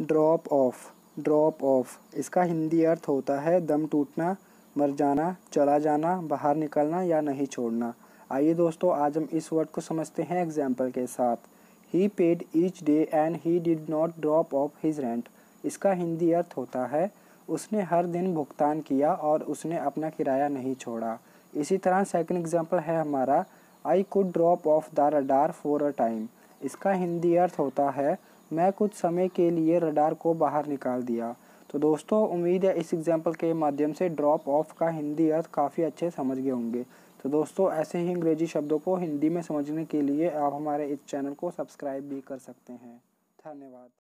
drop of drop of इसका हिंदी अर्थ होता है दम टूटना मर जाना चला जाना बाहर निकलना या नहीं छोड़ना आइए दोस्तों आज हम इस वर्ड को समझते हैं एग्जाम्पल के साथ he paid each day and he did not drop off his rent इसका हिंदी अर्थ होता है उसने हर दिन भुगतान किया और उसने अपना किराया नहीं छोड़ा इसी तरह सेकंड एग्जाम्पल है हमारा I could drop off the radar for a time इसका हिंदी अर्थ होता है मैं कुछ समय के लिए रडार को बाहर निकाल दिया तो दोस्तों उम्मीद है इस एग्जाम्पल के माध्यम से ड्रॉप ऑफ का हिंदी अर्थ काफ़ी अच्छे समझ गए होंगे तो दोस्तों ऐसे ही अंग्रेजी शब्दों को हिंदी में समझने के लिए आप हमारे इस चैनल को सब्सक्राइब भी कर सकते हैं धन्यवाद